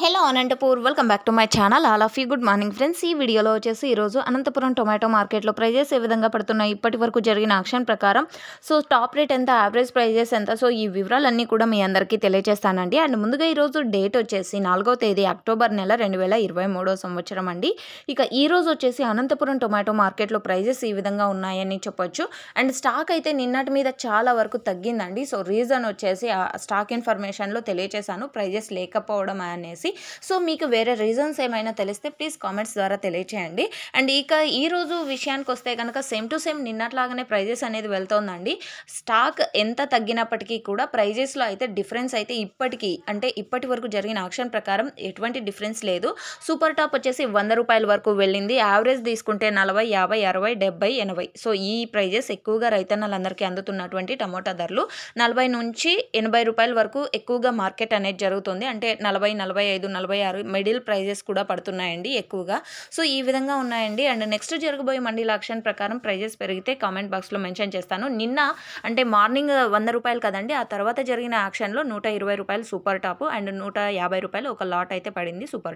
hello Anantapur welcome back to my channel all of you good morning friends ఈ వీడియోలో వచ్చేసి ఈరోజు అనంతపురం టొమాటో మార్కెట్లో ప్రైజెస్ ఏ విధంగా పడుతున్నాయి ఇప్పటి వరకు జరిగిన ఆక్షన్ ప్రకారం సో టాప్ రేట్ ఎంత యావరేజ్ ప్రైజెస్ ఎంత సో ఈ వివరాలన్నీ కూడా మీ అందరికీ తెలియజేస్తానండి అండ్ ముందుగా ఈరోజు డేట్ వచ్చేసి నాలుగో తేదీ అక్టోబర్ నెల రెండు వేల ఇరవై మూడో సంవత్సరం అండి ఇక ఈరోజు వచ్చేసి అనంతపురం టొమాటో మార్కెట్లో ప్రైజెస్ ఈ విధంగా ఉన్నాయని చెప్పొచ్చు అండ్ స్టాక్ అయితే నిన్నటి మీద చాలా వరకు తగ్గిందండి సో రీజన్ వచ్చేసి స్టాక్ ఇన్ఫర్మేషన్లో తెలియజేశాను ప్రైజెస్ లేకపోవడం అనేసి చెప్పేసి సో మీకు వేరే రీజన్స్ ఏమైనా తెలిస్తే ప్లీజ్ కామెంట్స్ ద్వారా తెలియచేయండి అండ్ ఇక ఈరోజు విషయానికి వస్తే కనుక సేమ్ టు సేమ్ నిన్నట్లాగానే ప్రైజెస్ అనేది వెళ్తోందండి స్టాక్ ఎంత తగ్గినప్పటికీ కూడా ప్రైజెస్లో అయితే డిఫరెన్స్ అయితే ఇప్పటికీ అంటే ఇప్పటి వరకు జరిగిన ఆక్షన్ ప్రకారం ఎటువంటి డిఫరెన్స్ లేదు సూపర్ టాప్ వచ్చేసి వంద రూపాయల వరకు వెళ్ళింది యావరేజ్ తీసుకుంటే నలభై యాభై అరవై డెబ్బై ఎనభై సో ఈ ప్రైజెస్ ఎక్కువగా రైతన్నలందరికీ అందుతున్నటువంటి టమోటా ధరలు నలభై నుంచి ఎనభై రూపాయల వరకు ఎక్కువగా మార్కెట్ అనేది జరుగుతుంది అంటే నలభై నలభై ఐదు నలభై ఆరు మిడిల్ ప్రైజెస్ కూడా పడుతున్నాయండి ఎక్కువగా సో ఈ విధంగా ఉన్నాయండి అండ్ నెక్స్ట్ జరగబోయే మండీల ఆక్షన్ ప్రకారం ప్రైజెస్ పెరిగితే కామెంట్ బాక్స్లో మెన్షన్ చేస్తాను నిన్న అంటే మార్నింగ్ వంద రూపాయలు కదండి ఆ తర్వాత జరిగిన యాక్షన్లో నూట ఇరవై రూపాయలు సూపర్ టాప్ అండ్ నూట యాభై రూపాయలు ఒక లాట్ అయితే పడింది సూపర్